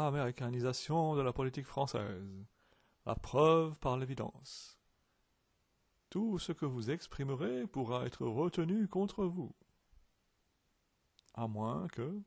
américanisation de la politique française. La preuve par l'évidence. Tout ce que vous exprimerez pourra être retenu contre vous. À moins que,